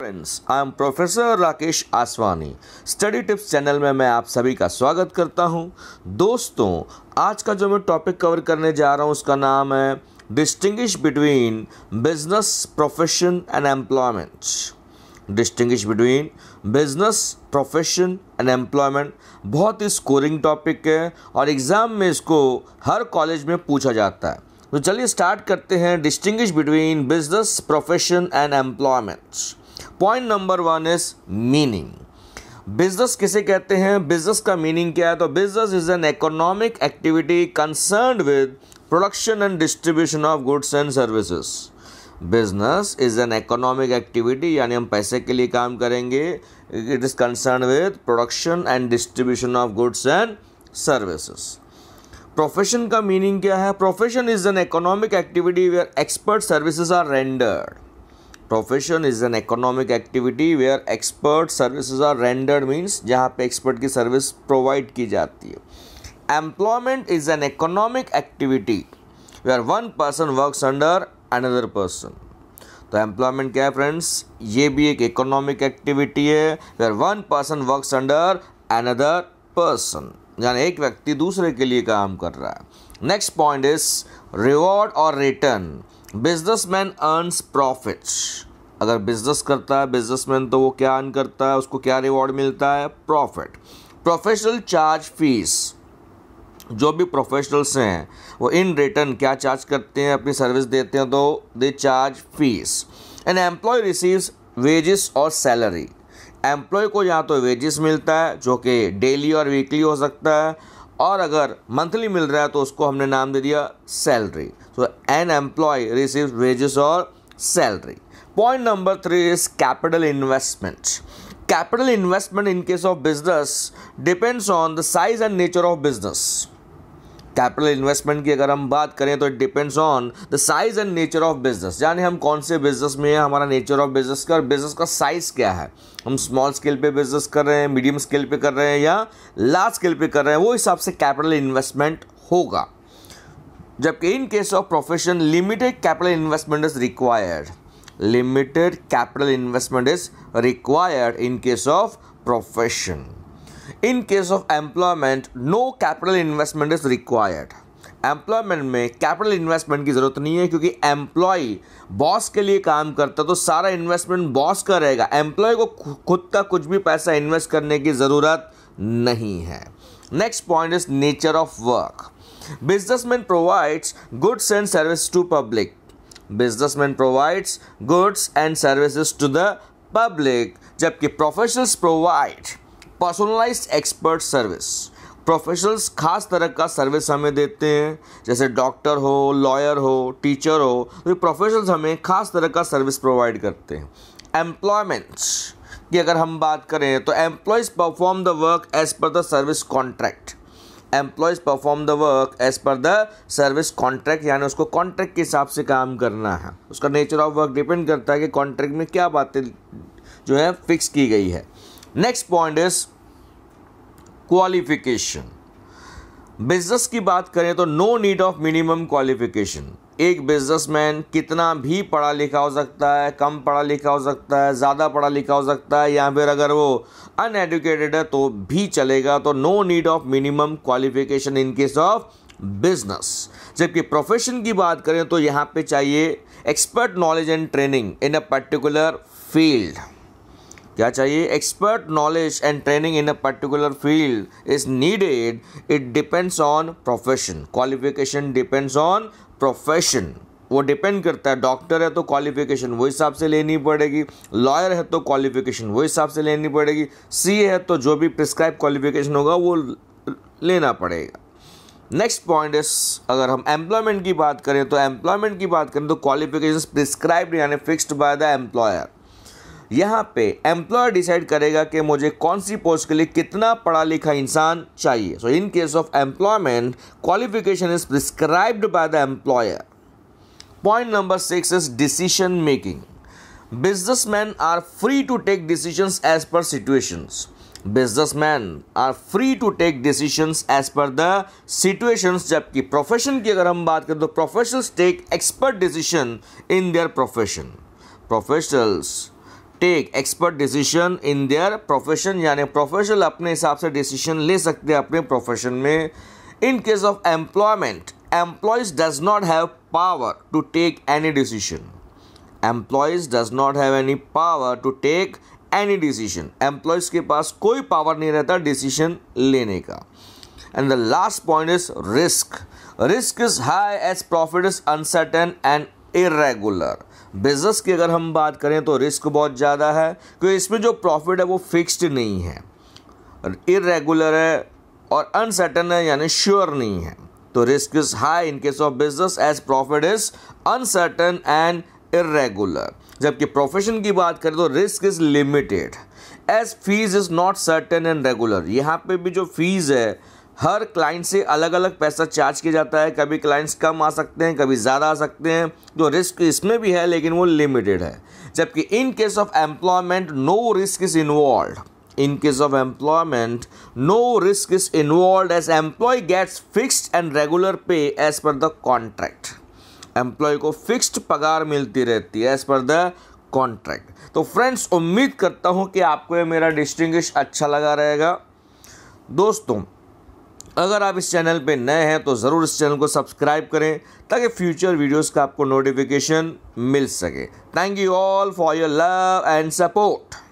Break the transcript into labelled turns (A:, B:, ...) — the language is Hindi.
A: Friends I am professor Rakesh Aswani study tips channel में मैं आप सभी का स्वागत करता हूं दोस्तों आज का जो मैं टॉपिक कवर करने जा रहा हूं उसका नाम है distinguish between business profession and employment distinguish between business profession and employment बहुत ही स्कोरिंग टॉपिक है और एग्ज़ाम में इसको हर कॉलेज में पूछा जाता है तो चलिए स्टार्ट करते हैं distinguish between business profession and employments point number one is meaning business किसे कहते हैं बिजनेस का मीनिंग क्या है तो business is an economic activity concern with production and distribution of goods and services business is an economic activity यानी हम पैसे के लिए काम करेंगे it is concern with production and distribution of goods and services profession का मीनिंग क्या है profession is an economic activity where expert services are rendered profession is an economic activity where expert services are rendered means जहाँ पे एक्सपर्ट की सर्विस प्रोवाइड की जाती है employment is an economic activity where one person work under another person तो एम्प्लॉयमेंट क्या है फ्रेंड्स ये भी एक इकोनॉमिक एक्टिविटी है where one person work under another person यानी एक व्यक्ति दूसरे के लिए काम कर रहा है नेक्स्ट पॉइंट इज रिवॉर्ड और return business man earns profits अगर बिज़नेस करता है बिजनेसमैन तो वो क्या अर्न करता है उसको क्या रिवॉर्ड मिलता है प्रॉफिट प्रोफेशनल चार्ज फीस जो भी प्रोफेशनल्स हैं वो इन रिटर्न क्या चार्ज करते हैं अपनी सर्विस देते हैं तो they charge fees an employee receives wages और सैलरी एम्प्लॉय को या तो वेजेस मिलता है जो कि डेली और वीकली हो सकता है और अगर मंथली मिल रहा है तो उसको हमने नाम दे दिया सैलरी तो एन एम्प्लॉय रिसीव्स वेजेस और salary point number three is capital investment capital investment in case of business depends on the size and nature of business capital investment की अगर हम बात करें तो it depends on the size and nature of business यानी हम कौन से बिजनेस में है हमारा नेचर ऑफ बिजनेस का और बिजनेस का साइज क्या है हम स्मॉल स्केल पे बिजनेस कर रहे हैं मीडियम स्केल पे कर रहे हैं या लार्ज स्केल पे कर रहे हैं वो हिसाब से कैपिटल इन्वेस्टमेंट होगा जबकि in case of profession limited capital investment is required limited capital investment is required in case of profession. In case of employment, no capital investment is required. Employment में कैपिटल इन्वेस्टमेंट की ज़रूरत नहीं है क्योंकि एम्प्लॉय बॉस के लिए काम करता तो सारा इन्वेस्टमेंट बॉस का रहेगा एम्प्लॉय को खुद का कुछ भी पैसा इन्वेस्ट करने की ज़रूरत नहीं है next point is nature of work businessman provides goods and service to public businessman provides goods and services to the public जबकि professionals provide personalized expert service professionals खास तरह का सर्विस हमें देते हैं जैसे डॉक्टर हो लॉयर हो टीचर हो तो प्रोफेशनल्स हमें खास तरह का सर्विस प्रोवाइड करते हैं एम्प्लॉयमेंट्स की अगर हम बात करें तो employees perform the work as per the service contract employees perform the work as per the service contract यानी उसको कॉन्ट्रैक्ट के हिसाब से काम करना है उसका नेचर ऑफ वर्क डिपेंड करता है कि कॉन्ट्रैक्ट में क्या बातें जो है फिक्स की गई है next point is qualification business की बात करें तो no need of minimum qualification एक बिजनेसमैन कितना भी पढ़ा लिखा हो सकता है कम पढ़ा लिखा हो सकता है ज़्यादा पढ़ा लिखा हो सकता है या फिर अगर वो अनएडुकेटेड है तो भी चलेगा तो no need of minimum qualification in case of business जबकि प्रोफेशन की बात करें तो यहाँ पे चाहिए expert knowledge and training in a particular field क्या चाहिए expert knowledge and training in a particular field is needed it depends on profession qualification depends on profession वो डिपेंड करता है डॉक्टर है तो क्वालिफिकेशन वो हिसाब से लेनी पड़ेगी लॉयर है तो क्वालिफिकेशन वो हिसाब से लेनी पड़ेगी सी है तो जो भी प्रिस्क्राइब क्वालिफिकेशन होगा वो लेना पड़ेगा नेक्स्ट पॉइंट इस अगर हम एम्प्लॉयमेंट की बात करें तो एम्प्लॉयमेंट की बात करें तो क्वालिफिकेशन प्रिस्क्राइब्ड यानी फिक्स्ड बाय द एम्प्लॉयर यहाँ पे एम्प्लॉयर डिसाइड करेगा कि मुझे कौन सी पोस्ट के लिए कितना पढ़ा लिखा इंसान चाहिए so in case of employment qualification is prescribed by the employer point number six is decision making businessmen are free to take decision as per situations businessman are free to take decisions as per the situations जबकि प्रोफेशन की अगर हम बात करें तो professionals take expert decision in their profession professionals take expert decision in their profession यानी प्रोफेशनल अपने हिसाब से डिसीजन ले सकते हैं अपने प्रोफेशन में in case of employment employees does not have power to take any decision employees does not have any power to take any decision employees के पास कोई पावर नहीं रहता डिसीजन लेने का and the last point is risk risk is high as profit is uncertain and irregular business की अगर हम बात करें तो रिस्क बहुत ज़्यादा है क्योंकि इसमें जो प्रॉफिट है वो फिक्स्ड नहीं है इरेगुलर है और अनसर्टन है यानी श्योर नहीं है तो risk is high in case of business as profit is uncertain and irregular जबकि प्रोफेशन की बात करें तो risk is limited as fees is not certain and regular यहाँ पे भी जो फीस है हर क्लाइंट से अलग अलग पैसा चार्ज किया जाता है कभी क्लाइंट्स कम आ सकते हैं कभी ज़्यादा आ सकते हैं तो रिस्क इसमें भी है लेकिन वो लिमिटेड है जबकि in case of employment no risk is involve in case of employment no risk is involve as employee gets fixed and regular pay as per the contract employee को फिक्स्ड पगार मिलती रहती है एज पर द कॉन्ट्रैक्ट तो फ्रेंड्स उम्मीद करता हूँ कि आपको ये मेरा डिस्टिंग्विश अच्छा लगा रहेगा दोस्तों अगर आप इस चैनल पे नए हैं तो ज़रूर इस चैनल को सब्सक्राइब करें ताकि फ्यूचर वीडियोस का आपको नोटिफिकेशन मिल सके thank you all for your love and support